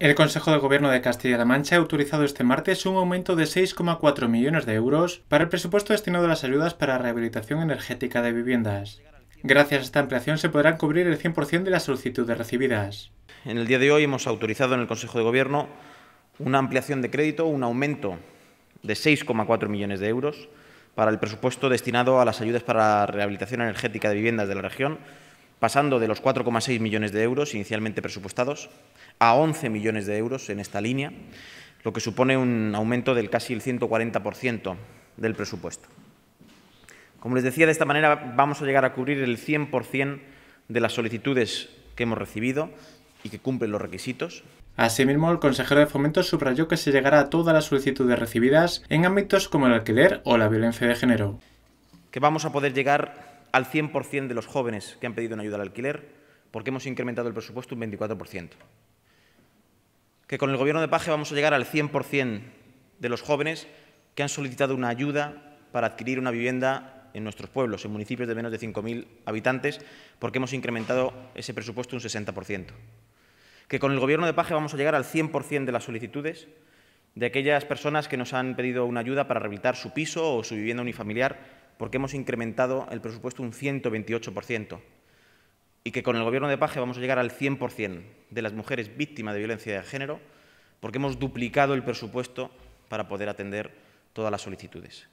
El Consejo de Gobierno de Castilla-La Mancha ha autorizado este martes un aumento de 6,4 millones de euros para el presupuesto destinado a las ayudas para rehabilitación energética de viviendas. Gracias a esta ampliación se podrán cubrir el 100% de las solicitudes recibidas. En el día de hoy hemos autorizado en el Consejo de Gobierno una ampliación de crédito, un aumento de 6,4 millones de euros para el presupuesto destinado a las ayudas para rehabilitación energética de viviendas de la región pasando de los 4,6 millones de euros inicialmente presupuestados a 11 millones de euros en esta línea, lo que supone un aumento del casi el 140% del presupuesto. Como les decía, de esta manera vamos a llegar a cubrir el 100% de las solicitudes que hemos recibido y que cumplen los requisitos. Asimismo, el consejero de Fomento subrayó que se llegará a todas las solicitudes recibidas en ámbitos como el alquiler o la violencia de género. Que vamos a poder llegar al 100% de los jóvenes que han pedido una ayuda al alquiler, porque hemos incrementado el presupuesto un 24%. Que con el Gobierno de Paje vamos a llegar al 100% de los jóvenes que han solicitado una ayuda para adquirir una vivienda en nuestros pueblos, en municipios de menos de 5.000 habitantes, porque hemos incrementado ese presupuesto un 60%. Que con el Gobierno de Paje vamos a llegar al 100% de las solicitudes de aquellas personas que nos han pedido una ayuda para rehabilitar su piso o su vivienda unifamiliar porque hemos incrementado el presupuesto un 128% y que con el Gobierno de Paje vamos a llegar al 100% de las mujeres víctimas de violencia de género porque hemos duplicado el presupuesto para poder atender todas las solicitudes.